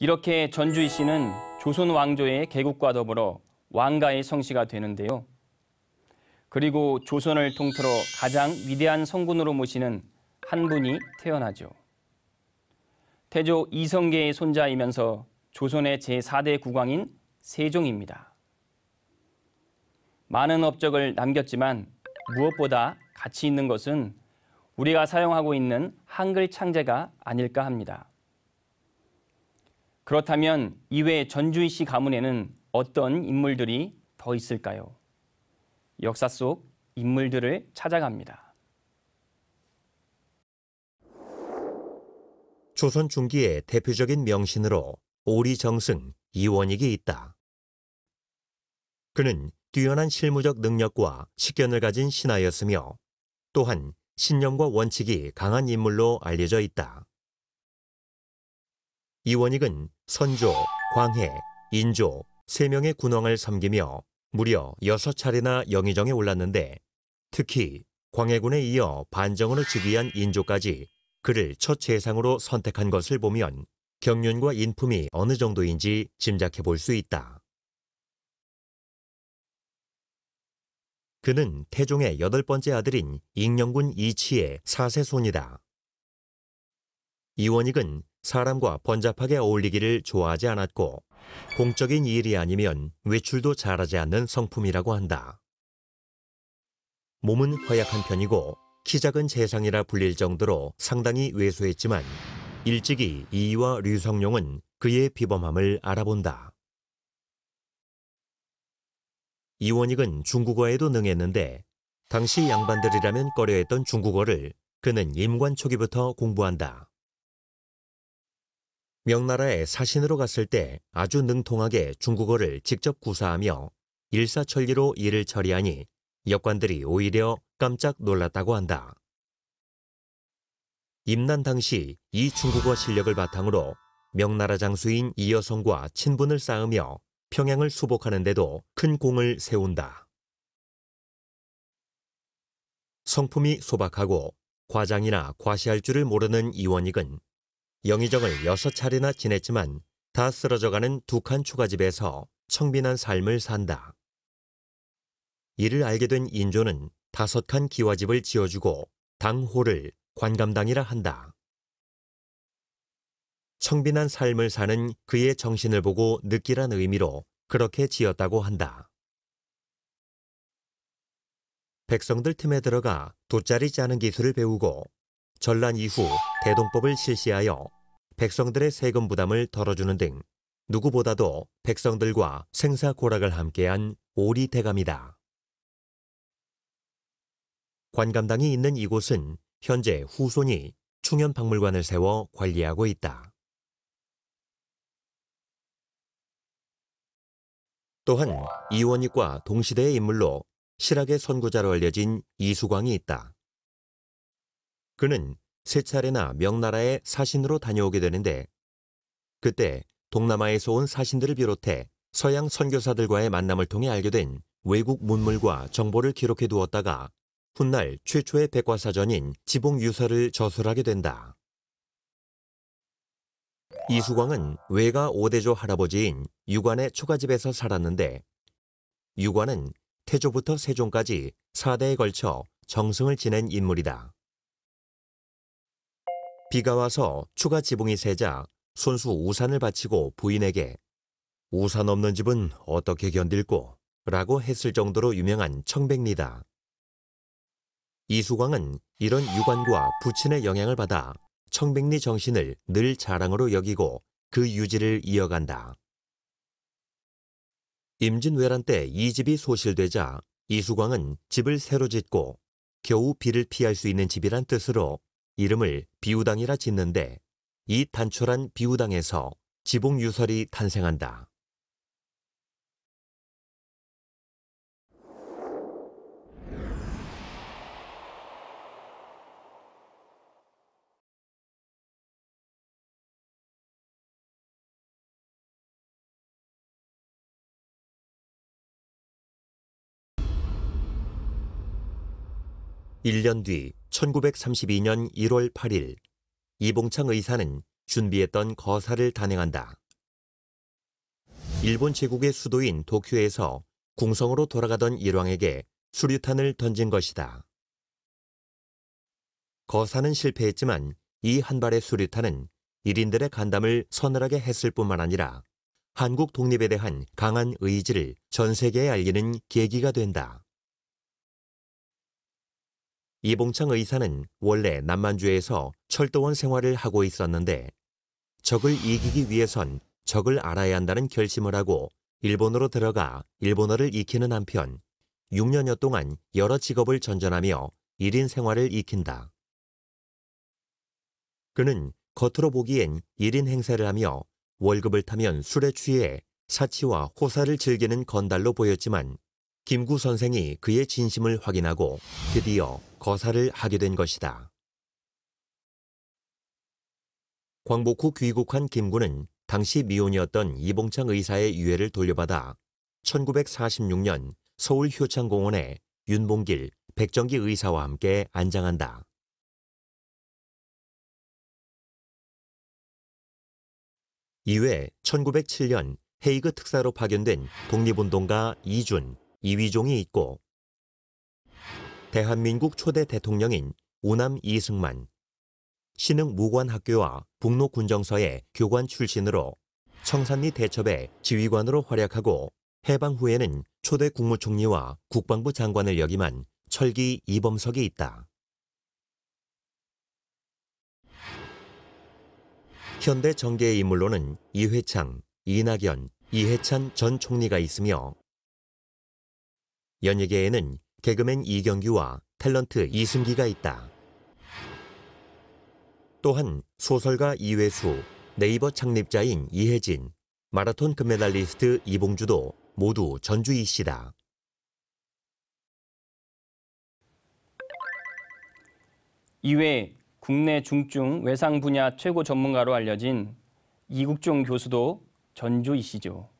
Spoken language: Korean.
이렇게 전주이 씨는 조선 왕조의 개국과 더불어 왕가의 성씨가 되는데요. 그리고 조선을 통틀어 가장 위대한 성군으로 모시는 한 분이 태어나죠. 태조 이성계의 손자이면서 조선의 제4대 국왕인 세종입니다. 많은 업적을 남겼지만 무엇보다 가치 있는 것은 우리가 사용하고 있는 한글 창제가 아닐까 합니다. 그렇다면 이외 전주희 씨 가문에는 어떤 인물들이 더 있을까요? 역사 속 인물들을 찾아갑니다. 조선 중기의 대표적인 명신으로 오리정승, 이원익이 있다. 그는 뛰어난 실무적 능력과 식견을 가진 신하였으며 또한 신념과 원칙이 강한 인물로 알려져 있다. 이원익은 선조, 광해, 인조 세명의 군왕을 섬기며 무려 여섯 차례나 영의정에 올랐는데 특히 광해군에 이어 반정으로 즉위한 인조까지 그를 첫 재상으로 선택한 것을 보면 경륜과 인품이 어느 정도인지 짐작해 볼 수 있다. 그는 태종의 여덟 번째 아들인 익명군 이치의 사세손이다. 이원익은 사람과 번잡하게 어울리기를 좋아하지 않았고 공적인 일이 아니면 외출도 잘하지 않는 성품이라고 한다. 몸은 허약한 편이고 키 작은 재상이라 불릴 정도로 상당히 왜소했지만 일찍이 이와 류성룡은 그의 비범함을 알아본다. 이원익은 중국어에도 능했는데 당시 양반들이라면 꺼려했던 중국어를 그는 임관 초기부터 공부한다. 명나라에 사신으로 갔을 때 아주 능통하게 중국어를 직접 구사하며 일사천리로 일을 처리하니 역관들이 오히려 깜짝 놀랐다고 한다. 임난 당시 이 중국어 실력을 바탕으로 명나라 장수인 이여성과 친분을 쌓으며 평양을 수복하는데도 큰 공을 세운다. 성품이 소박하고 과장이나 과시할 줄을 모르는 이원익은 영의정을 여섯 차례나 지냈지만 다 쓰러져가는 두 칸추가집에서 청빈한 삶을 산다. 이를 알게 된 인조는 다섯 칸 기와집을 지어주고 당호를 관감당이라 한다. 청빈한 삶을 사는 그의 정신을 보고 느끼란 의미로 그렇게 지었다고 한다. 백성들 틈에 들어가 돗자리 짜는 기술을 배우고 전란 이후 대동법을 실시하여 백성들의 세금 부담을 덜어주는 등 누구보다도 백성들과 생사고락을 함께한 오리대감이다. 관감당이 있는 이곳은 현재 후손이 충현박물관을 세워 관리하고 있다. 또한 이원익과 동시대의 인물로 실학의 선구자로 알려진 이수광이 있다. 그는 세 차례나 명나라에 사신으로 다녀오게 되는데 그때 동남아에서 온 사신들을 비롯해 서양 선교사들과의 만남을 통해 알게 된 외국 문물과 정보를 기록해 두었다가 훗날 최초의 백과사전인 지봉유서를 저술하게 된다. 이수광은 외가 오대조 할아버지인 유관의 초가집에서 살았는데 유관은 태조부터 세종까지 4대에 걸쳐 정승을 지낸 인물이다. 비가 와서 추가 지붕이 새자 손수 우산을 바치고 부인에게 우산 없는 집은 어떻게 견딜꼬 라고 했을 정도로 유명한 청백리다. 이수광은 이런 유관과 부친의 영향을 받아 청백리 정신을 늘 자랑으로 여기고 그 유지를 이어간다. 임진왜란 때 이 집이 소실되자 이수광은 집을 새로 짓고 겨우 비를 피할 수 있는 집이란 뜻으로 이름을 비우당이라 짓는데 이 단촐한 비우당에서 지봉유설이 탄생한다. 1년 뒤 1932년 1월 8일 이봉창 의사는 준비했던 거사를 단행한다. 일본 제국의 수도인 도쿄에서 궁성으로 돌아가던 일왕에게 수류탄을 던진 것이다. 거사는 실패했지만 이 한 발의 수류탄은 일인들의 간담을 서늘하게 했을 뿐만 아니라 한국 독립에 대한 강한 의지를 전 세계에 알리는 계기가 된다. 이봉창 의사는 원래 남만주에서 철도원 생활을 하고 있었는데 적을 이기기 위해선 적을 알아야 한다는 결심을 하고 일본으로 들어가 일본어를 익히는 한편 6년여 동안 여러 직업을 전전하며 1인 생활을 익힌다. 그는 겉으로 보기엔 1인 행세를 하며 월급을 타면 술에 취해 사치와 호사를 즐기는 건달로 보였지만 김구 선생이 그의 진심을 확인하고 드디어 거사를 하게 된 것이다. 광복 후 귀국한 김구는 당시 미혼이었던 이봉창 의사의 유해를 돌려받아 1946년 서울 효창공원에 윤봉길, 백정기 의사와 함께 안장한다. 이외 1907년 헤이그 특사로 파견된 독립운동가 이준, 이위종이 있고 대한민국 초대 대통령인 우남 이승만, 신흥 무관학교와 북로군정서의 교관 출신으로 청산리 대첩의 지휘관으로 활약하고 해방 후에는 초대 국무총리와 국방부 장관을 역임한 철기 이범석이 있다. 현대 정계의 인물로는 이회창, 이낙연, 이해찬 전 총리가 있으며 연예계에는 개그맨 이경규와 탤런트 이승기가 있다. 또한 소설가 이회수, 네이버 창립자인 이혜진, 마라톤 금메달리스트 이봉주도 모두 전주이 씨다. 이외 국내 중증 외상 분야 최고 전문가로 알려진 이국종 교수도 전주이 씨죠.